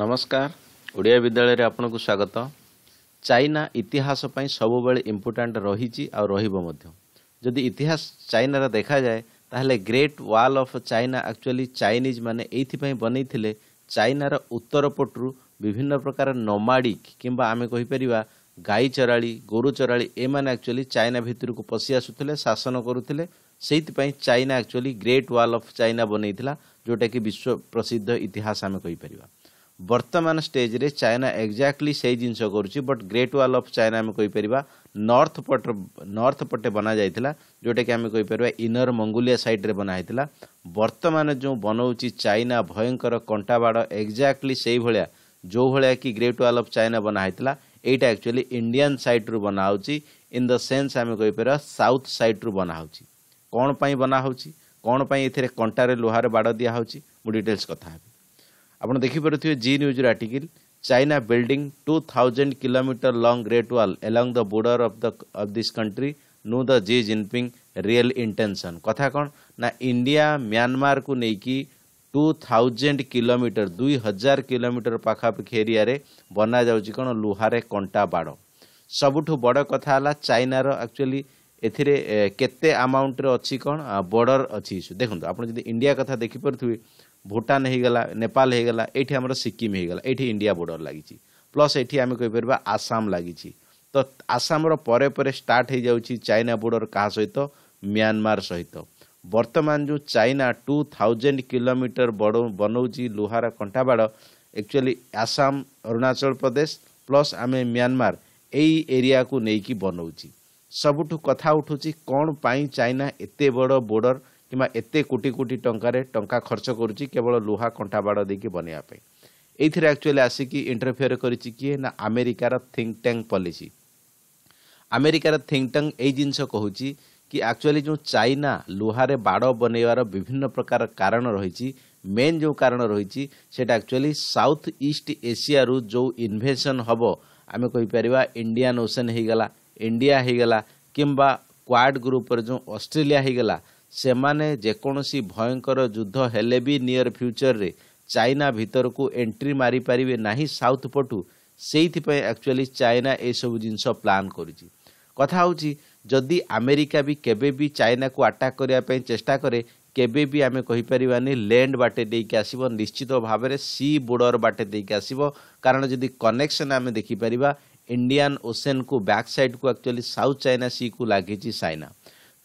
ନମସ୍କାର ଓଡ଼ିଆ ବିଦ୍ୟାଳୟରେ ଆପଣଙ୍କୁ ସ୍ୱାଗତ ଚାଇନା ଇତିହାସ ପାଇଁ ସବୁବେଳେ ଇମ୍ପୋର୍ଟାଣ୍ଟ ରହିଛି ଆଉ ରହିବ ମଧ୍ୟ ଯଦି ଇତିହାସ ଚାଇନାର ଦେଖାଯାଏ ତାହେଲେ great wall of China actually Chinese ମାନେ ଏଇଥିପାଇଁ ବନେଇଥିଲେ ଚାଇନାର ଉତ୍ତର ପଟରୁ ବିଭିନ୍ନ ପ୍ରକାର ନମାଡ଼ିକ କିମ୍ବା ଆମେ କହିପାରିବା ଗାଈ ଚରାଳି ଗୋରୁ ଚରାଳି ଏମାନେ ଆକ୍ଚୁଆଲି ଚାଇନା ଭିତରକୁ ପଶି ଆସୁଥିଲେ ଶାସନ କରୁଥିଲେ ସେଇଥିପାଇଁ China actually great wall of China ବନେଇଥିଲା ଯେଉଁଟାକି ବିଶ୍ୱ ପ୍ରସିଦ୍ଧ ଇତିହାସ ଆମେ କହିପାରିବା ବର୍ତ୍ତମାନ ଷ୍ଟେଜ୍ରେ ଚାଇନା ଏକ୍ଜାକ୍ଟଲି ସେଇ ଜିନିଷ କରୁଛି but great wall of China ଆମେ କହିପାରିବା ନର୍ଥ ପଟ ନର୍ଥ ପଟେ ବନାଯାଇଥିଲା ଯେଉଁଟାକି ଆମେ କହିପାରିବା ଇନର ମଙ୍ଗୋଲିଆ ସାଇଡ଼୍ରେ ବନା ହେଇଥିଲା ବର୍ତ୍ତମାନ ଯେଉଁ ବନାଉଛି ଚାଇନା ଭୟଙ୍କର କଣ୍ଟାବାଡ଼ ଏକ୍ଜାକ୍ଟଲି ସେଇଭଳିଆ ଯେଉଁଭଳିଆ କି ଗ୍ରେଟ୍ ୱାଲ୍ ଅଫ୍ ଚାଇନା ବନା ହେଇଥିଲା ଏଇଟା ଆକ୍ଚୁଆଲି ଇଣ୍ଡିଆନ୍ ସାଇଡ଼୍ରୁ ବନା ହେଉଛି ଇନ୍ ଦ ସେନ୍ସ ଆମେ କହିପାରିବା ସାଉଥ୍ ସାଇଡ଼୍ରୁ ବନା ହେଉଛି କ'ଣ ପାଇଁ ବନା ହେଉଛି କ'ଣ ପାଇଁ ଏଥିରେ କଣ୍ଟାରେ ଲୁହାରେ ବାଡ଼ ଦିଆହେଉଛି ମୁଁ ଡିଟେଲ୍ସ କଥା ହେବି ଆପଣ ଦେଖିପାରୁଥିବେ ଜି ନ୍ୟୁଜ୍ର article China building two thousand kilometre long great wall along the border of the of this country ନୁ the Xi Jinping real intention କଥା କ'ଣ ନା ଇଣ୍ଡିଆ ମିଆଁମାରକୁ ନେଇକି ଟୁ ଥାଉଜେଣ୍ଡ କିଲୋମିଟର ଦୁଇ ହଜାର କିଲୋମିଟର ପାଖାପାଖି ଏରିଆରେ ବନାଯାଉଛି କ'ଣ ଲୁହାରେ କଣ୍ଟା ବାଡ଼ ସବୁଠୁ ବଡ଼ କଥା ହେଲା ଚାଇନାର ଆକ୍ଚୁଆଲି ଏଥିରେ କେତେ ଆମାଉଣ୍ଟରେ ଅଛି କ'ଣ ବର୍ଡ଼ର ଅଛି ଇସ୍ୟୁ ଦେଖନ୍ତୁ ଆପଣ ଯଦି ଇଣ୍ଡିଆ କଥା ଦେଖିପାରୁଥିବେ ଭୁଟାନ ହେଇଗଲା ନେପାଳ ହେଇଗଲା ଏଇଠି ଆମର ସିକିମ୍ ହେଇଗଲା ଏଇଠି ଇଣ୍ଡିଆ ବର୍ଡ଼ର ଲାଗିଛି ପ୍ଲସ୍ ଏଇଠି ଆମେ କହିପାରିବା ଆସାମ ଲାଗିଛି ତ ଆସାମର ପରେ ପରେ ଷ୍ଟାର୍ଟ ହେଇଯାଉଛି ଚାଇନା ବର୍ଡ଼ର କାହା ସହିତ ମ୍ୟାନମାର ସହିତ ବର୍ତ୍ତମାନ ଯେଉଁ ଚାଇନା ଟୁ ଥାଉଜେଣ୍ଡ କିଲୋମିଟର ବଡ଼ ବନଉଛି ଲୁହାର କଣ୍ଟାବାଡ଼ ଏକ୍ଚୁଆଲି ଆସାମ ଅରୁଣାଚଳ ପ୍ରଦେଶ ପ୍ଲସ୍ ଆମେ ମ୍ୟାନମାର ଏଇ ଏରିଆକୁ ନେଇକି ବନଉଛି ସବୁଠୁ କଥା ଉଠୁଛି କ'ଣ ପାଇଁ ଚାଇନା ଏତେ ବଡ଼ ବୋର୍ଡ଼ର କିମ୍ବା ଏତେ କୋଟି କୋଟି ଟଙ୍କାରେ ଟଙ୍କା ଖର୍ଚ୍ଚ କରୁଛି କେବଳ ଲୁହା କଣ୍ଟା ବାଡ଼ ଦେଇକି ବନେଇବା ପାଇଁ ଏଇଥିରେ ଆକ୍ଚୁଆଲି ଆସିକି ଇଣ୍ଟରଫିୟର କରିଛି କିଏ ନା ଆମେରିକାର ଥିଙ୍କ ଟ୍ୟାଙ୍କ ପଲିସି ଆମେରିକାର ଥିଙ୍କ ଟ୍ୟାଙ୍କ ଏଇ ଜିନିଷ କହୁଛି କି ଆକ୍ଚୁଆଲି ଯେଉଁ ଚାଇନା ଲୁହାରେ ବାଡ଼ ବନେଇବାର ବିଭିନ୍ନ ପ୍ରକାର କାରଣ ରହିଛି ମେନ୍ ଯେଉଁ କାରଣ ରହିଛି ସେଇଟା ଆକ୍ଚୁଆଲି ସାଉଥ୍ ଇଷ୍ଟ ଏସିଆରୁ ଯେଉଁ ଇନଭେସନ୍ ହେବ ଆମେ କହିପାରିବା ଇଣ୍ଡିଆନ୍ ଓସନ୍ ହେଇଗଲା ଇଣ୍ଡିଆ ହେଇଗଲା କିମ୍ବା କ୍ୱାଡ଼ ଗ୍ରୁପରେ ଯେଉଁ ଅଷ୍ଟ୍ରେଲିଆ ହେଇଗଲା ସେମାନେ ଯେକୌଣସି ଭୟଙ୍କର ଯୁଦ୍ଧ ହେଲେ ବି ନିୟର ଫ୍ୟୁଚରରେ ଚାଇନା ଭିତରକୁ ଏଣ୍ଟ୍ରି ମାରିପାରିବେ ନାହିଁ ସାଉଥ୍ ପଟୁ ସେଇଥିପାଇଁ ଆକ୍ଚୁଆଲି ଚାଇନା ଏସବୁ ଜିନିଷ ପ୍ଲାନ୍ କରୁଛି କଥା ହେଉଛି ଯଦି ଆମେରିକା ବି କେବେ ବି ଚାଇନାକୁ ଆଟାକ୍ କରିବା ପାଇଁ ଚେଷ୍ଟା କରେ କେବେ ବି ଆମେ କହିପାରିବାନି ଲ୍ୟାଣ୍ଡ ବାଟେ ଦେଇକି ଆସିବ ନିଶ୍ଚିତ ଭାବରେ ସି ବୋର୍ଡ଼ର ବାଟେ ଦେଇକି ଆସିବ କାରଣ ଯଦି କନେକ୍ସନ୍ ଆମେ ଦେଖିପାରିବା ଇଣ୍ଡିଆନ୍ ଓସେନ୍କୁ ବ୍ୟାକ୍ ସାଇଡ଼୍କୁ ଆକ୍ଚୁଆଲି ସାଉଥ୍ ଚାଇନା ସିକୁ ଲାଗିଛି ସାଇନା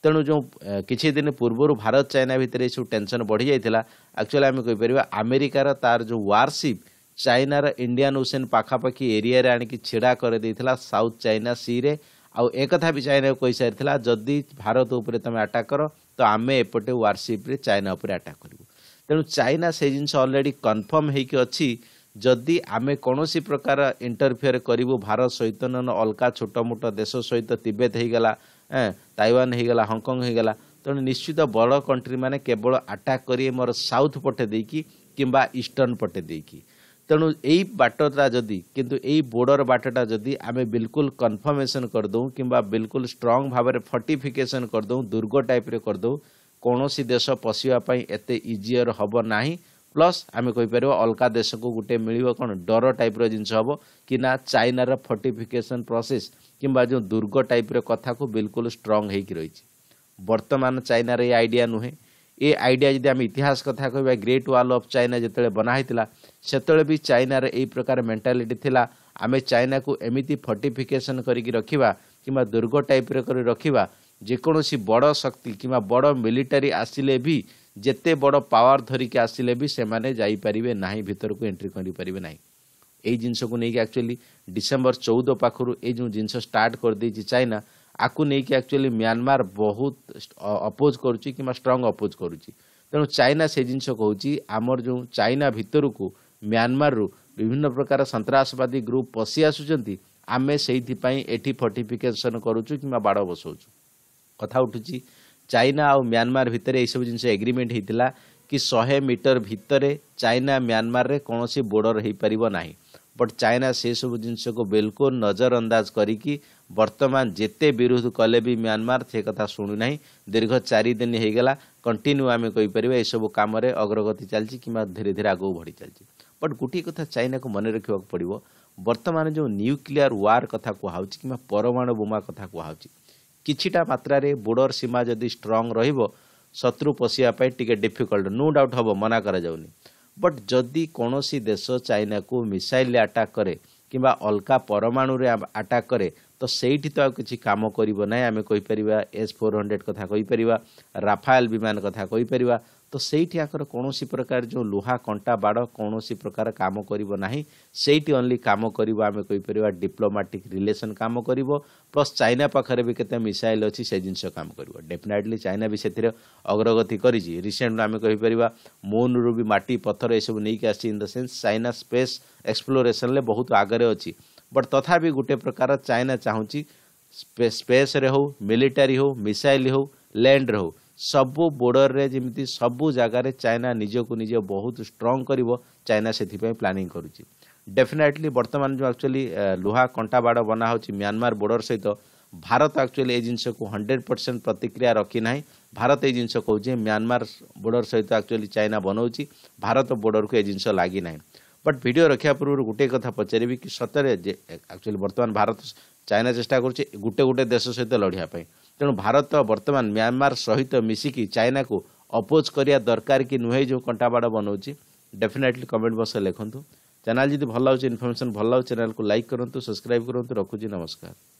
ତେଣୁ ଯେଉଁ କିଛି ଦିନ ପୂର୍ବରୁ ଭାରତ ଚାଇନା ଭିତରେ ଏସବୁ ଟେନସନ୍ ବଢ଼ିଯାଇଥିଲା ଆକ୍ଚୁଆଲି ଆମେ କହିପାରିବା ଆମେରିକାର ତାର ଯେଉଁ ୱାରସିପ୍ ଚାଇନାର ଇଣ୍ଡିଆନ୍ ଓସେନ୍ ପାଖାପାଖି ଏରିଆରେ ଆଣିକି ଛିଡ଼ା କରିଦେଇଥିଲା ସାଉଥ ଚାଇନା ସିରେ ଆଉ ଏକଥା ବି ଚାଇନାକୁ କହିସାରିଥିଲା ଯଦି ଭାରତ ଉପରେ ତୁମେ ଆଟାକ୍ କର ତ ଆମେ ଏପଟେ ୱାରସିପ୍ରେ ଚାଇନା ଉପରେ ଆଟାକ୍ କରିବୁ ତେଣୁ ଚାଇନା ସେ ଜିନିଷ ଅଲରେଡ଼ି କନଫର୍ମ ହେଇକି ଅଛି ଯଦି ଆମେ କୌଣସି ପ୍ରକାର ଇଣ୍ଟରଫିଅର କରିବୁ ଭାରତ ସହିତ ନ ଅଲଗା ଛୋଟମୋଟ ଦେଶ ସହିତ ତିବେତ ହେଇଗଲା ତାଇୱାନ ହେଇଗଲା ହଂକଂ ହେଇଗଲା ତେଣୁ ନିଶ୍ଚିତ ବଡ଼ କଣ୍ଟ୍ରିମାନେ କେବଳ ଆଟାକ୍ କରି ମୋର ସାଉଥ୍ ପଟେ ଦେଇକି କିମ୍ବା ଇଷ୍ଟର୍ଣ୍ଣ ପଟେ ଦେଇକି ତେଣୁ ଏଇ ବାଟଟା ଯଦି କିନ୍ତୁ ଏଇ ବୋର୍ଡର ବାଟଟା ଯଦି ଆମେ ବିଲକୁଲ କନଫର୍ମେସନ୍ କରିଦେଉ କିମ୍ବା ବିଲକୁଲ ଷ୍ଟ୍ରଙ୍ଗ ଭାବରେ ଫର୍ଟିଫିକେସନ୍ କରିଦେଉ ଦୁର୍ଗ ଟାଇପ୍ରେ କରିଦେଉ କୌଣସି ଦେଶ ପଶିବା ପାଇଁ ଏତେ ଇଜିଅର୍ ହେବ ନାହିଁ ପ୍ଲସ୍ ଆମେ କହିପାରିବା ଅଲଗା ଦେଶକୁ ଗୋଟେ ମିଳିବ କ'ଣ ଡର ଟାଇପ୍ର ଜିନିଷ ହେବ କି ନା ଚାଇନାର ଫର୍ଟିଫିକେସନ୍ ପ୍ରୋସେସ୍ କିମ୍ବା ଯେଉଁ ଦୁର୍ଗ ଟାଇପ୍ର କଥାକୁ ବିଲକୁଲ ଷ୍ଟ୍ରଙ୍ଗ ହେଇକି ରହିଛି ବର୍ତ୍ତମାନ ଚାଇନାର ଏ ଆଇଡ଼ିଆ ନୁହେଁ ଏ ଆଇଡ଼ିଆ ଯଦି ଆମେ ଇତିହାସ କଥା କହିବା ଗ୍ରେଟ୍ ୱାଲ୍ ଅଫ୍ ଚାଇନା ଯେତେବେଳେ ବନା ହେଇଥିଲା ସେତେବେଳେ ବି ଚାଇନାର ଏଇ ପ୍ରକାର ମେଣ୍ଟାଲିଟି ଥିଲା ଆମେ ଚାଇନାକୁ ଏମିତି ଫର୍ଟିଫିକେସନ୍ କରିକି ରଖିବା କିମ୍ବା ଦୁର୍ଗ ଟାଇପ୍ର କରି ରଖିବା ଯେକୌଣସି ବଡ଼ ଶକ୍ତି କିମ୍ବା ବଡ଼ ମିଲିଟାରୀ ଆସିଲେ ବି ଯେତେ ବଡ଼ ପାୱାର ଧରିକି ଆସିଲେ ବି ସେମାନେ ଯାଇପାରିବେ ନାହିଁ ଭିତରକୁ ଏଣ୍ଟ୍ରି କରିପାରିବେ ନାହିଁ ଏଇ ଜିନିଷକୁ ନେଇକି ଆକ୍ଚୁଆଲି ଡିସେମ୍ବର ଚଉଦ ପାଖରୁ ଏଇ ଯେଉଁ ଜିନିଷ ଷ୍ଟାର୍ଟ କରିଦେଇଛି ଚାଇନା ଆକୁ ନେଇକି ଆକ୍ଚୁଆଲି ମ୍ୟାନମାର ବହୁତ ଅପୋଜ କରୁଛି କିମ୍ବା ଷ୍ଟ୍ରଙ୍ଗ ଅପୋଜ କରୁଛି ତେଣୁ ଚାଇନା ସେ ଜିନିଷ କହୁଛି ଆମର ଯେଉଁ ଚାଇନା ଭିତରକୁ ମ୍ୟାନମାରରୁ ବିଭିନ୍ନ ପ୍ରକାର ସନ୍ତାସବାଦୀ ଗ୍ରୁପ୍ ପଶି ଆସୁଛନ୍ତି ଆମେ ସେଇଥିପାଇଁ ଏଠି ଫର୍ଟିଫିକେସନ୍ କରୁଛୁ କିମ୍ବା ବାଡ଼ ବସାଉଛୁ କଥା ଉଠୁଛି ଚାଇନା ଆଉ ମ୍ୟାନମାର ଭିତରେ ଏହିସବୁ ଜିନିଷ ଏଗ୍ରିମେଣ୍ଟ ହୋଇଥିଲା କି ଶହେ ମିଟର ଭିତରେ ଚାଇନା ମ୍ୟାନମାରରେ କୌଣସି ବୋର୍ଡର ହୋଇପାରିବ ନାହିଁ ବଟ୍ ଚାଇନା ସେସବୁ ଜିନିଷକୁ ବିଲକୁଲ ନଜରଅନ୍ଦାଜ କରିକି ବର୍ତ୍ତମାନ ଯେତେ ବିରୋଧ କଲେ ବି ମ୍ୟାନମାର ସେ କଥା ଶୁଣୁନାହିଁ ଦୀର୍ଘ ଚାରି ଦିନ ହୋଇଗଲା କଣ୍ଟିନ୍ୟୁ ଆମେ କହିପାରିବା ଏସବୁ କାମରେ ଅଗ୍ରଗତି ଚାଲିଛି କିମ୍ବା ଧୀରେ ଧୀରେ ଆଗକୁ ବଢ଼ି ଚାଲିଛି ବଟ୍ ଗୋଟିଏ କଥା ଚାଇନାକୁ ମନେ ରଖିବାକୁ ପଡ଼ିବ ବର୍ତ୍ତମାନ ଯେଉଁ ନ୍ୟୁକ୍ଲିୟର ୱାର୍ କଥା କୁହାହେଉଛି କିମ୍ବା ପରମାଣୁ ବୋମା କଥା କୁହାହେଉଛି କିଛିଟା ମାତ୍ରାରେ ବୋର୍ଡର ସୀମା ଯଦି ଷ୍ଟ୍ରଙ୍ଗ୍ ରହିବ ଶତ୍ରୁ ପଶିବା ପାଇଁ ଟିକେ ଡିଫିକଲ୍ଟ ନୋ ଡାଉଟ୍ ହେବ ମନା କରାଯାଉନି ବଟ୍ ଯଦି କୌଣସି ଦେଶ ଚାଇନାକୁ ମିସାଇଲ୍ ଆଟାକ୍ କରେ କିମ୍ବା ଅଲଗା ପରମାଣୁରେ ଆଟାକ୍ କରେ ତ ସେଇଠି ତ ଆଉ କିଛି କାମ କରିବ ନାହିଁ ଆମେ କହିପାରିବା ଏସ୍ ଫୋର୍ ହଣ୍ଡ୍ରେଡ଼୍ କଥା କହିପାରିବା ରାଫାଏଲ୍ ବିମାନ କଥା କହିପାରିବା ତ ସେଇଠି ଆଙ୍କର କୌଣସି ପ୍ରକାର ଯେଉଁ ଲୁହା କଣ୍ଟା ବାଡ଼ କୌଣସି ପ୍ରକାର କାମ କରିବ ନାହିଁ ସେଇଠି ଓନ୍ଲି କାମ କରିବ ଆମେ କହିପାରିବା ଡିପ୍ଲୋମାଟିକ୍ ରିଲେସନ୍ କାମ କରିବ ପ୍ଲସ୍ ଚାଇନା ପାଖରେ ବି କେତେ ମିସାଇଲ୍ ଅଛି ସେ ଜିନିଷ କାମ କରିବ ଡେଫିନେଟ୍ଲି ଚାଇନା ବି ସେଥିରେ ଅଗ୍ରଗତି କରିଛି ରିସେଣ୍ଟଲି ଆମେ କହିପାରିବା ମୁନ୍ରୁ ବି ମାଟି ପଥର ଏସବୁ ନେଇକି ଆସିଛି in the sense China space ଏକ୍ସପ୍ଲୋରେସନ୍ରେ ବହୁତ ଆଗରେ ଅଛି ବଟ୍ ତଥାପି ଗୋଟେ ପ୍ରକାର ଚାଇନା ଚାହୁଁଛି ସ୍ପେସ୍ରେ ହେଉ ମିଲିଟାରୀ ହେଉ ମିସାଇଲ୍ ହେଉ ଲ୍ୟାଣ୍ଡରେ ହେଉ ସବୁ ବୋର୍ଡରରେ ଯେମିତି ସବୁ ଜାଗାରେ ଚାଇନା ନିଜକୁ ନିଜ ବହୁତ ଷ୍ଟ୍ରଙ୍ଗ କରିବ ଚାଇନା ସେଥିପାଇଁ ପ୍ଲାନିଂ କରୁଛି ଡେଫିନେଟଲି ବର୍ତ୍ତମାନ ଯେଉଁ ଆକ୍ଚୁଆଲି ଲୁହା କଣ୍ଟା ବାଡ଼ ବନା ହେଉଛି ମ୍ୟାନମାର ବୋର୍ଡର ସହିତ ଭାରତ ଆକ୍ଚୁଆଲି ଏ ଜିନିଷକୁ ହଣ୍ଡ୍ରେଡ଼ ପରସେଣ୍ଟ ପ୍ରତିକ୍ରିୟା ରଖି ନାହିଁ ଭାରତ ଏ ଜିନିଷ କହୁଛି ମ୍ୟାନମାର ବୋର୍ଡର ସହିତ ଆକ୍ଚୁଆଲି ଚାଇନା ବନାଉଛି ଭାରତ ବୋର୍ଡରକୁ ଏ ଜିନିଷ ଲାଗି ନାହିଁ ବଟ୍ ଭିଡ଼ିଓ ରଖିବା ପୂର୍ବରୁ ଗୋଟିଏ କଥା ପଚାରିବି କି ସତରେ ଯେ ଆକ୍ଚୁଆଲି ବର୍ତ୍ତମାନ ଭାରତ ଚାଇନା ଚେଷ୍ଟା କରୁଛି ଗୋଟେ ଗୋଟେ ଦେଶ ସହିତ ଲଢ଼ିବା ପାଇଁ ତେଣୁ ଭାରତ ବର୍ତ୍ତମାନ ମ୍ୟାନମାର ସହିତ ମିଶିକି ଚାଇନାକୁ ଅପୋଜ୍ କରିବା ଦରକାର କି ନୁହେଁ ଯେଉଁ କଣ୍ଟାବାଡ଼ ବନାଉଛି ଡେଫିନେଟଲି କମେଣ୍ଟ ବକ୍ସରେ ଲେଖନ୍ତୁ ଚ୍ୟାନେଲ ଯଦି ଭଲ ଲାଗୁଛି ଇନଫର୍ମେସନ୍ ଭଲ ଲାଗୁଛି ଚ୍ୟାନେଲକୁ ଲାଇକ୍ କରନ୍ତୁ ସବସ୍କ୍ରାଇବ୍ କରନ୍ତୁ ରଖୁଛି ନମସ୍କାର